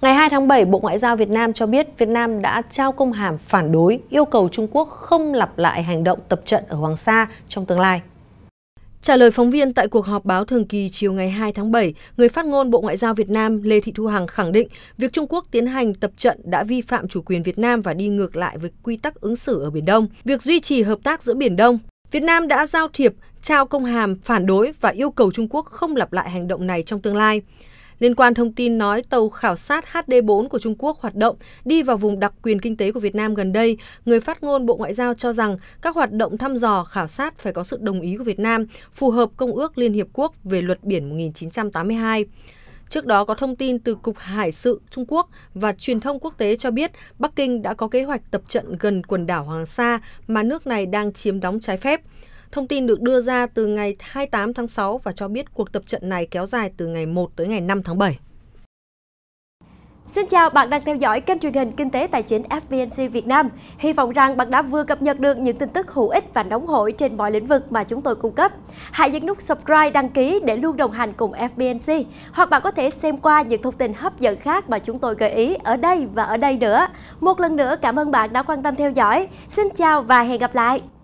Ngày 2 tháng 7, Bộ Ngoại giao Việt Nam cho biết Việt Nam đã trao công hàm phản đối yêu cầu Trung Quốc không lặp lại hành động tập trận ở Hoàng Sa trong tương lai. Trả lời phóng viên tại cuộc họp báo thường kỳ chiều ngày 2 tháng 7, người phát ngôn Bộ Ngoại giao Việt Nam Lê Thị Thu Hằng khẳng định việc Trung Quốc tiến hành tập trận đã vi phạm chủ quyền Việt Nam và đi ngược lại với quy tắc ứng xử ở Biển Đông. Việc duy trì hợp tác giữa Biển Đông, Việt Nam đã giao thiệp, trao công hàm phản đối và yêu cầu Trung Quốc không lặp lại hành động này trong tương lai. Liên quan thông tin nói tàu khảo sát HD4 của Trung Quốc hoạt động đi vào vùng đặc quyền kinh tế của Việt Nam gần đây, người phát ngôn Bộ Ngoại giao cho rằng các hoạt động thăm dò, khảo sát phải có sự đồng ý của Việt Nam, phù hợp Công ước Liên Hiệp Quốc về luật biển 1982. Trước đó có thông tin từ Cục Hải sự Trung Quốc và truyền thông quốc tế cho biết Bắc Kinh đã có kế hoạch tập trận gần quần đảo Hoàng Sa mà nước này đang chiếm đóng trái phép. Thông tin được đưa ra từ ngày 28 tháng 6 và cho biết cuộc tập trận này kéo dài từ ngày 1 tới ngày 5 tháng 7. Xin chào, bạn đang theo dõi kênh truyền hình Kinh tế Tài chính FBNC Việt Nam. Hy vọng rằng bạn đã vừa cập nhật được những tin tức hữu ích và nóng hổi trên mọi lĩnh vực mà chúng tôi cung cấp. Hãy nhấn nút subscribe, đăng ký để luôn đồng hành cùng FBNC. Hoặc bạn có thể xem qua những thông tin hấp dẫn khác mà chúng tôi gợi ý ở đây và ở đây nữa. Một lần nữa cảm ơn bạn đã quan tâm theo dõi. Xin chào và hẹn gặp lại.